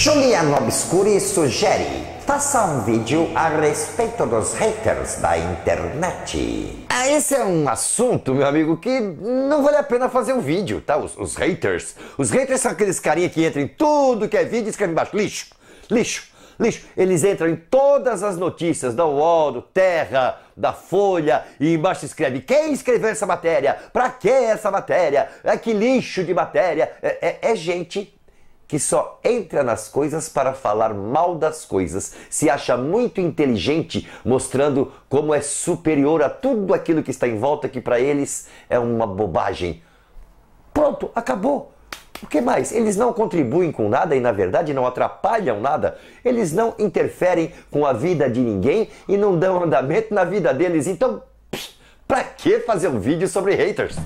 Juliano Obscuri sugere faça um vídeo a respeito dos haters da internet. Ah, esse é um assunto, meu amigo, que não vale a pena fazer um vídeo, tá? Os, os haters. Os haters são aqueles carinha que entram em tudo que é vídeo e escrevem embaixo. Lixo, lixo, lixo. Eles entram em todas as notícias da UOL, do Terra, da Folha e embaixo escreve quem escreveu essa matéria, pra que essa matéria, é que lixo de matéria. é, é, é gente que só entra nas coisas para falar mal das coisas, se acha muito inteligente, mostrando como é superior a tudo aquilo que está em volta, que para eles é uma bobagem. Pronto, acabou. O que mais? Eles não contribuem com nada e, na verdade, não atrapalham nada. Eles não interferem com a vida de ninguém e não dão andamento na vida deles. Então, pss, pra que fazer um vídeo sobre haters?